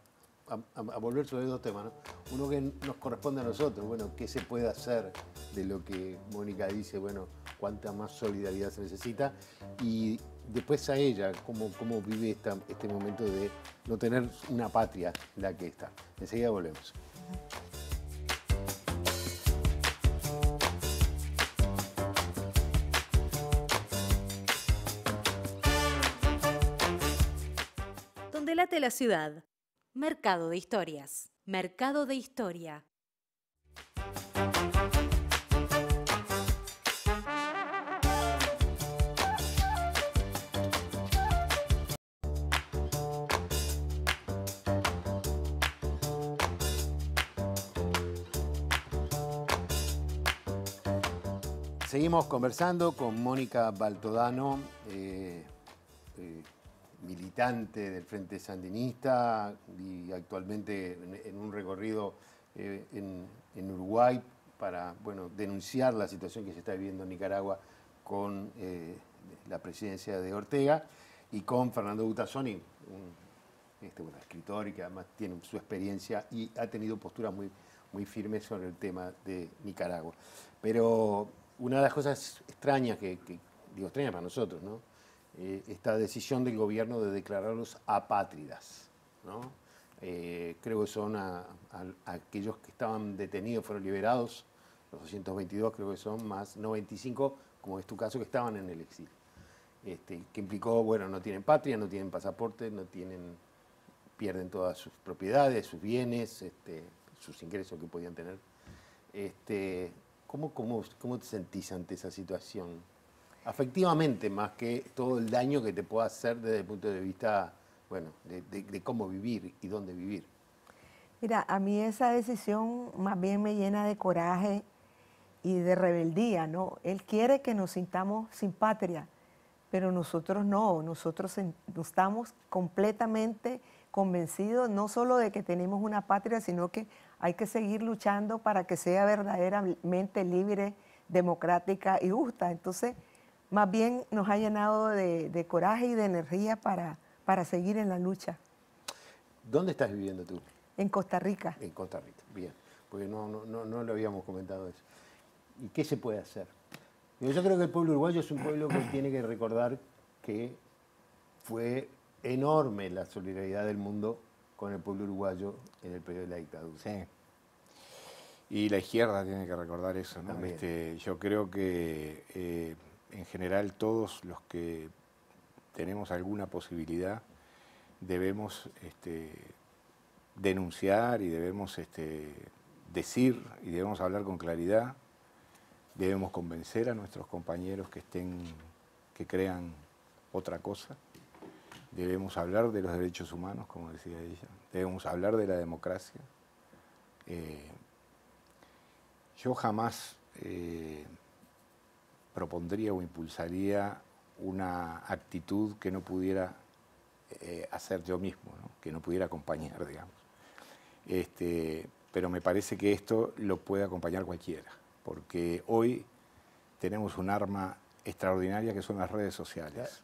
Speaker 1: volver sobre dos temas. Uno que nos corresponde a nosotros, bueno, qué se puede hacer de lo que Mónica dice, bueno, cuánta más solidaridad se necesita. Y después a ella, cómo, cómo vive esta, este momento de no tener una patria la que está. Enseguida volvemos.
Speaker 2: de la ciudad. Mercado de historias. Mercado de historia.
Speaker 1: Seguimos conversando con Mónica Baltodano, eh, eh, militante del Frente Sandinista y actualmente en, un recorrido eh, en, Uruguay para bueno, denunciar la situación que se está viviendo en Nicaragua con eh, la presidencia de Ortega y con Fernando Butazzoni, un, este, escritor y que además tiene su experiencia y ha tenido posturas muy, muy firmes sobre el tema de Nicaragua. Pero una de las cosas extrañas que, que digo extrañas para nosotros, ¿no? Eh, esta decisión del gobierno de declararlos apátridas. ¿no? Eh, creo que son aquellos que estaban detenidos, fueron liberados, los 222 creo que son, más 95, como es tu caso, que estaban en el exilio. Este, que implicó, bueno, no tienen patria, no tienen pasaporte, no tienen, pierden todas sus propiedades, sus bienes, este, sus ingresos que podían tener. Este, ¿cómo, cómo te sentís ante esa situación? afectivamente más que todo el daño que te pueda hacer desde el punto de vista, bueno, de, cómo vivir y dónde vivir.
Speaker 2: Mira, a mí esa decisión más bien me llena de coraje y de rebeldía, ¿no? Él quiere que nos sintamos sin patria, pero nosotros no, nosotros estamos completamente convencidos no solo de que tenemos una patria, sino que hay que seguir luchando para que sea verdaderamente libre, democrática y justa. Entonces, más bien nos ha llenado de, coraje y de energía para, para seguir en la lucha.
Speaker 1: ¿Dónde estás viviendo tú?
Speaker 2: En Costa Rica. En Costa Rica,
Speaker 1: bien, porque no, no, lo habíamos comentado eso. ¿Y qué se puede hacer? Yo creo que el pueblo uruguayo es un pueblo que tiene que recordar que fue enorme la solidaridad del mundo con el pueblo uruguayo en el periodo de la dictadura. Sí.
Speaker 3: Y la izquierda tiene que recordar eso. Este, yo creo que eh, en general todos los que tenemos alguna posibilidad debemos este, denunciar y debemos este, decir y debemos hablar con claridad, debemos convencer a nuestros compañeros que estén, que crean otra cosa, debemos hablar de los derechos humanos, como decía ella, debemos hablar de la democracia. Eh, yo jamás eh, propondría o impulsaría una actitud que no pudiera eh, hacer yo mismo, que no pudiera acompañar, digamos. Este, pero me parece que esto lo puede acompañar cualquiera, porque hoy tenemos un arma extraordinaria que son las redes sociales.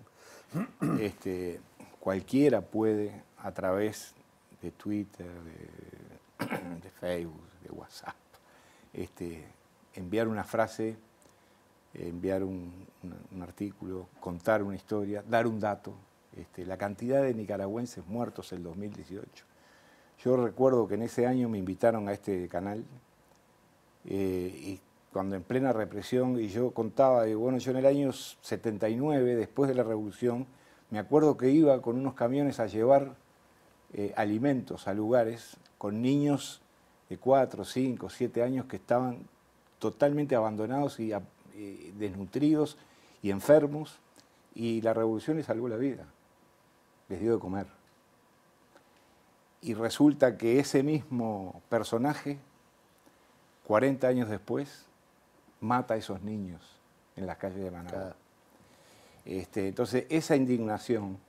Speaker 3: Este, cualquiera puede, a través de Twitter, de, Facebook, de WhatsApp, este, enviar una frase enviar un, artículo, contar una historia, dar un dato. Este, la cantidad de nicaragüenses muertos en 2018. Yo recuerdo que en ese año me invitaron a este canal eh, y cuando en plena represión y yo contaba, bueno, yo en el año 79, después de la revolución, me acuerdo que iba con unos camiones a llevar eh, alimentos a lugares con niños de 4, 5, 7 años que estaban totalmente abandonados y eh, desnutridos y enfermos, y la revolución les salvó la vida, les dio de comer. Y resulta que ese mismo personaje, 40 años después, mata a esos niños en las calles de Managua. Este, entonces, esa indignación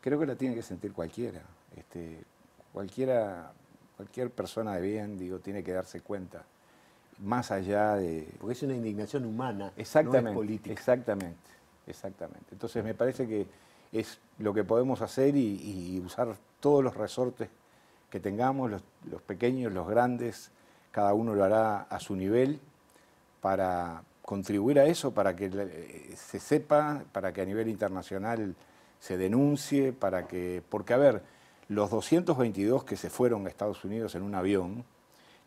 Speaker 3: creo que la tiene que sentir cualquiera. Este, cualquiera, cualquier persona de bien, digo, tiene que darse cuenta más allá de... Porque es una indignación humana, no es política. Exactamente, exactamente. Entonces me parece que es lo que podemos hacer y, usar todos los resortes que tengamos, los, los, pequeños, los grandes, cada uno lo hará a su nivel para contribuir a eso, para que se sepa, para que a nivel internacional se denuncie, para que... Porque, a ver, los 222 que se fueron a Estados Unidos en un avión,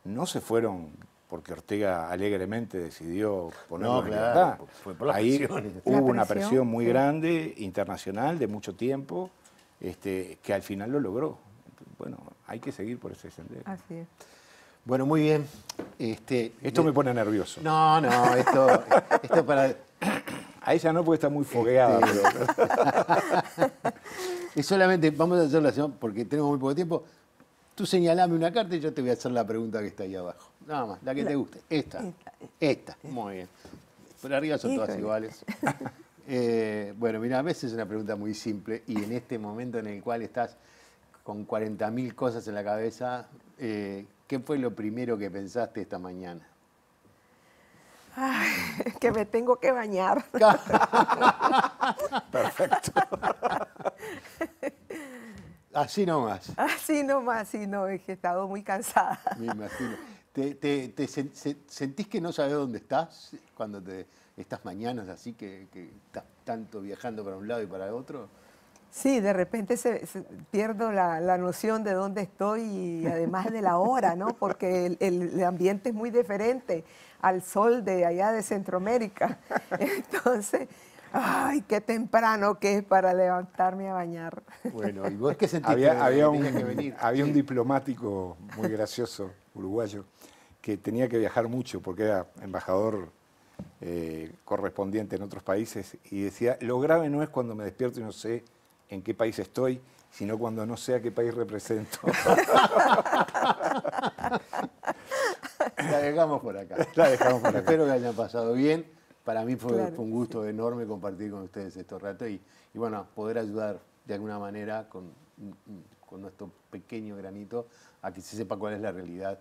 Speaker 3: no se fueron porque Ortega alegremente decidió ponerlo en Ahí hubo una presión muy grande, internacional, de mucho tiempo, este, que al final lo logró. Bueno, hay que seguir por ese sendero. Así es. Bueno, muy bien. Este, esto me pone nervioso. No, no, esto, esto para... A ella no, porque está muy fogueada. Este, pero...
Speaker 1: solamente, vamos a hacer la porque tenemos muy poco tiempo. Tú señalame una carta y yo te voy a hacer la pregunta que está ahí abajo. Nada más, la que te guste. Esta, esta. Muy bien. Por arriba son todas iguales. Eh, bueno, mira, a veces es una pregunta muy simple y en este momento en el cual estás con 40.000 cosas en la cabeza, eh, ¿qué fue lo primero que pensaste esta mañana?
Speaker 2: que me tengo que bañar. Perfecto.
Speaker 1: Así nomás.
Speaker 2: Así nomás, sí, no, he estado muy cansada. Me imagino.
Speaker 1: ¿Te, te, sentís que no sabes dónde estás cuando te, estas mañanas así que, que, estás tanto viajando para un lado y para el otro?
Speaker 2: Sí, de repente se, pierdo la, la, noción de dónde estoy y además de la hora, ¿no? Porque el, ambiente es muy diferente al sol de allá de Centroamérica. Entonces, Ay, qué temprano que es para levantarme a bañar.
Speaker 3: Bueno, ¿y vos qué sentís? Había, había, un, había un diplomático muy gracioso, uruguayo, que tenía que viajar mucho porque era embajador eh, correspondiente en otros países y decía, lo grave no es cuando me despierto y no sé en qué país estoy, sino cuando no sé a qué país represento. La
Speaker 1: dejamos por acá.
Speaker 3: Espero que hayan pasado bien. Para mí fue,
Speaker 1: un gusto enorme compartir con ustedes estos rato y, bueno, poder ayudar de alguna manera con, con nuestro pequeño granito a que se sepa cuál es la realidad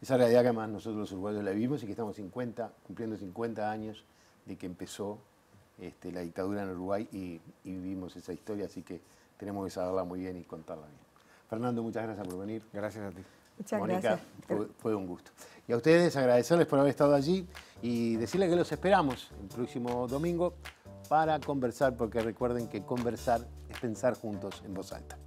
Speaker 1: esa realidad que además nosotros los uruguayos la vivimos y que estamos 50, cumpliendo 50 años de que empezó este, la dictadura en Uruguay y, vivimos esa historia, así que tenemos que saberla muy bien y contarla bien. Fernando, muchas gracias por venir. Gracias a ti.
Speaker 2: Muchas gracias.
Speaker 1: Fue, un gusto. Y a ustedes agradecerles por haber estado allí y decirles que los esperamos el próximo domingo para conversar, porque recuerden que conversar es pensar juntos en voz alta.